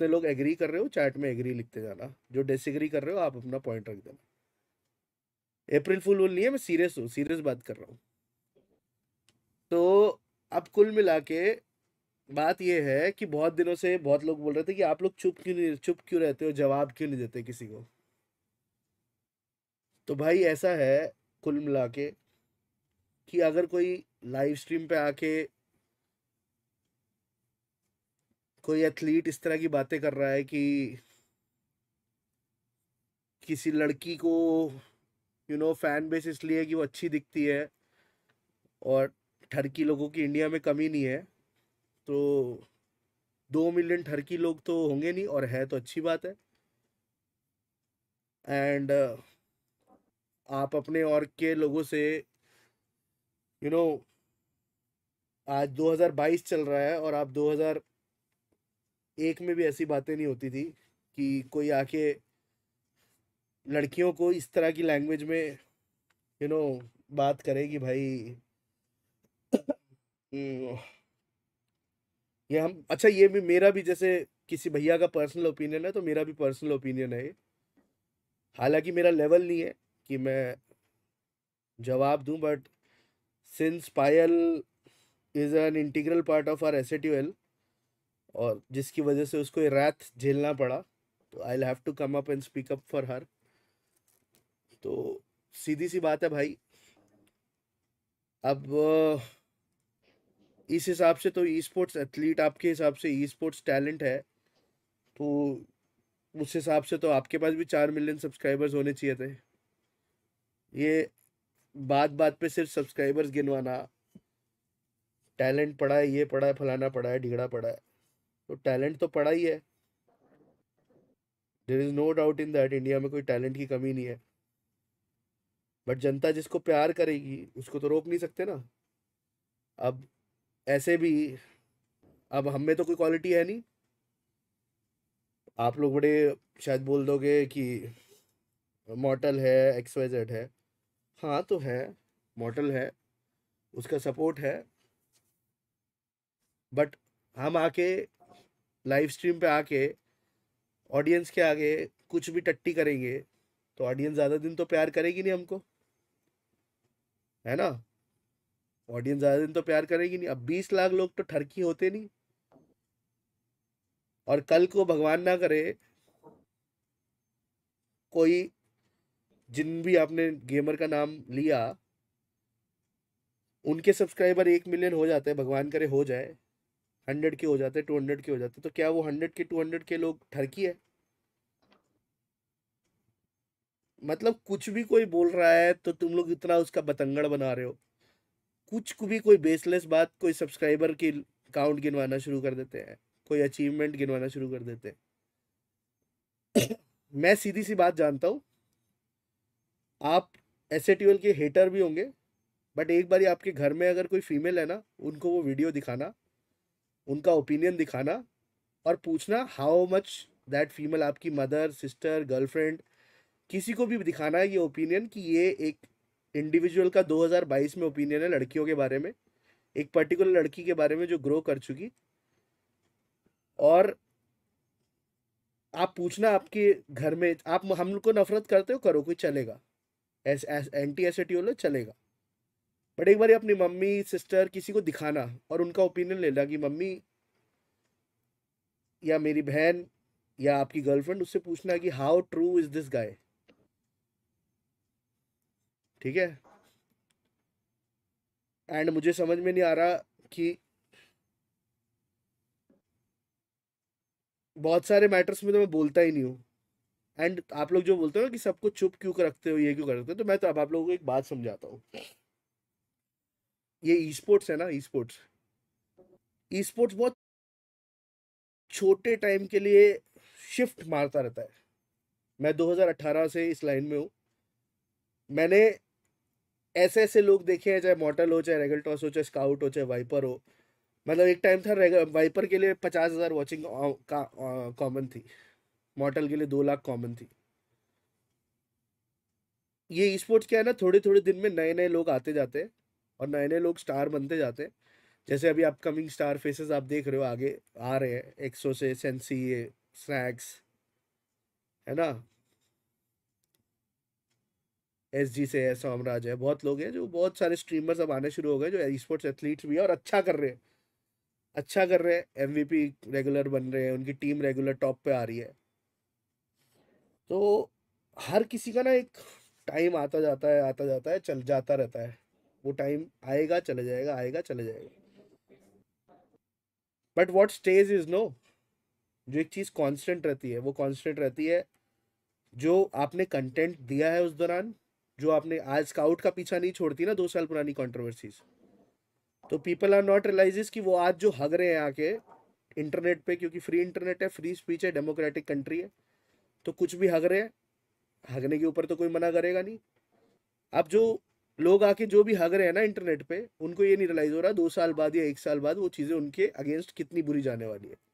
जितने लोग एग्री कर रहे हो चैट में एग्री लिखते जाना जो डिसग्री कर रहे हो आप अपना पॉइंट रख देना अप्रैल फुल वुल नहीं है मैं सीरियस हूँ सीरियस बात कर रहा हूँ तो अब कुल मिला के बात यह है कि बहुत दिनों से बहुत लोग बोल रहे थे कि आप लोग चुप क्यों नहीं चुप क्यों रहते हो जवाब क्यों नहीं देते किसी को तो भाई ऐसा है कुल मिला के कि अगर कोई लाइव स्ट्रीम पे आके कोई एथलीट इस तरह की बातें कर रहा है कि किसी लड़की को यू नो फैन बेस इसलिए कि वो अच्छी दिखती है और ठरकी लोगों की इंडिया में कमी नहीं है तो दो मिलियन ठरकी लोग तो होंगे नहीं और है तो अच्छी बात है एंड uh, आप अपने और के लोगों से यू you नो know, आज 2022 चल रहा है और आप एक में भी ऐसी बातें नहीं होती थी कि कोई आके लड़कियों को इस तरह की लैंग्वेज में यू you नो know, बात करे कि भाई हम्म, ये हम अच्छा ये भी मेरा भी जैसे किसी भैया का पर्सनल ओपिनियन है तो मेरा भी पर्सनल ओपिनियन है हालांकि मेरा लेवल नहीं है कि मैं जवाब दूं but since Payal is an integral part of R S at L और जिसकी वजह से उसको रात झेलना पड़ा तो I have to come up and speak up for her तो सीधी सी बात है भाई अब इस हिसाब से तो ई स्पोर्ट्स एथलीट आपके हिसाब से ई स्पोर्ट्स टैलेंट है तो उस हिसाब से तो आपके पास भी चार मिलियन सब्सक्राइबर्स होने चाहिए थे ये बात बात पे सिर्फ सब्सक्राइबर्स गिनवाना टैलेंट पड़ा है ये पड़ा है फलाना पड़ा है ढीगड़ा पड़ा है तो टैलेंट तो पड़ा ही है there is no doubt in that India में कोई टैलेंट की कमी नहीं है बट जनता जिसको प्यार करेगी उसको तो रोक नहीं सकते ना अब ऐसे भी अब हम में तो कोई क्वालिटी है नहीं आप लोग बड़े शायद बोल दोगे कि मॉटल है एक्स वाई जेड है हाँ तो है मॉटल है उसका सपोर्ट है बट हम आके लाइव स्ट्रीम पे आके ऑडियंस के आगे कुछ भी टट्टी करेंगे तो ऑडियंस ज़्यादा दिन तो प्यार करेगी नहीं हमको है ना ऑडियंस ज़्यादा दिन तो प्यार करेगी नहीं अब बीस लाख लोग तो ठरकी होते नहीं और कल को भगवान ना करे कोई जिन भी आपने गेमर का नाम लिया उनके सब्सक्राइबर एक मिलियन हो जाते हैं भगवान करे हो जाए हंड्रेड के हो जाते टू हंड्रेड के हो जाते तो क्या वो हंड्रेड के टू हंड्रेड के लोग ठरकी है मतलब कुछ भी कोई बोल रहा है तो तुम लोग इतना उसका बतंगड़ बना रहे हो कुछ को भी कोई बेसलेस बात कोई सब्सक्राइबर की काउंट गिनवाना शुरू कर देते हैं कोई अचीवमेंट गिनवाना शुरू कर देते हैं मैं सीधी सी बात जानता हूँ आप एस के हेटर भी होंगे बट एक बार आपके घर में अगर कोई फीमेल है ना उनको वो वीडियो दिखाना उनका ओपिनियन दिखाना और पूछना हाउ मच दैट फीमेल आपकी मदर सिस्टर गर्लफ्रेंड किसी को भी दिखाना है ये ओपिनियन कि ये एक इंडिविजुअल का 2022 में ओपिनियन है लड़कियों के बारे में एक पर्टिकुलर लड़की के बारे में जो ग्रो कर चुकी और आप पूछना आपके घर में आप हम को नफरत करते हो करो कोई चलेगा एस एस एंटी एसिटी चलेगा बट एक बार अपनी मम्मी सिस्टर किसी को दिखाना और उनका ओपिनियन लेना कि मम्मी या मेरी बहन या आपकी गर्लफ्रेंड उससे पूछना कि how true is this guy ठीक है एंड मुझे समझ में नहीं आ रहा कि बहुत सारे मैटर्स में तो मैं बोलता ही नहीं हूँ एंड आप लोग जो बोलते हो कि सबको चुप क्यों रखते हो ये क्यों करते हो तो मैं तो अब आप लोगों को एक बात समझाता हूँ ये ई स्पोर्ट्स है ना ई स्पोर्ट्स ई स्पोर्ट्स बहुत छोटे टाइम के लिए शिफ्ट मारता रहता है मैं 2018 से इस लाइन में हूँ मैंने ऐसे ऐसे लोग देखे हैं चाहे मॉटल हो चाहे रेगल टॉस हो चाहे स्काउट हो चाहे वाइपर हो मतलब एक टाइम था वाइपर के लिए पचास हज़ार वॉचिंग का कॉमन थी मॉटल के लिए दो लाख कॉमन थी ये ई स्पोर्ट्स क्या है ना थोड़े थोड़े दिन में नए नए लोग आते जाते हैं और नए नए लोग स्टार बनते जाते हैं जैसे अभी अपकमिंग स्टार फेसेस आप देख रहे हो आगे आ रहे हैं एक्सो से सेंसी स्नैक्स है ना एस जी से है सामराज है बहुत लोग हैं जो बहुत सारे स्ट्रीमर्स अब आने शुरू हो गए जो स्पोर्ट्स एथलीट्स भी हैं और अच्छा कर रहे हैं अच्छा कर रहे हैं एमवीपी रेगुलर बन रहे हैं उनकी टीम रेगुलर टॉप पे आ रही है तो हर किसी का ना एक टाइम आता जाता है आता जाता है चल जाता रहता है वो टाइम आएगा चला जाएगा आएगा चला जाएगा but what stage is no जो एक चीज़ कांस्टेंट रहती है वो कांस्टेंट रहती है जो आपने कंटेंट दिया है उस दौरान जो आपने आज स्काउट का पीछा नहीं छोड़ती ना दो साल पुरानी कॉन्ट्रोवर्सीज तो पीपल आर नॉट रियलाइज कि वो आज जो हग रहे हैं आके इंटरनेट पे क्योंकि फ्री इंटरनेट है फ्री स्पीच है डेमोक्रेटिक कंट्री है तो कुछ भी हग रहे हैं हगने के ऊपर तो कोई मना करेगा नहीं अब जो लोग आके जो भी हग रहे हैं ना इंटरनेट पे उनको ये नहीं रियलाइज हो रहा दो साल बाद या एक साल बाद वो चीज़ें उनके अगेंस्ट कितनी बुरी जाने वाली है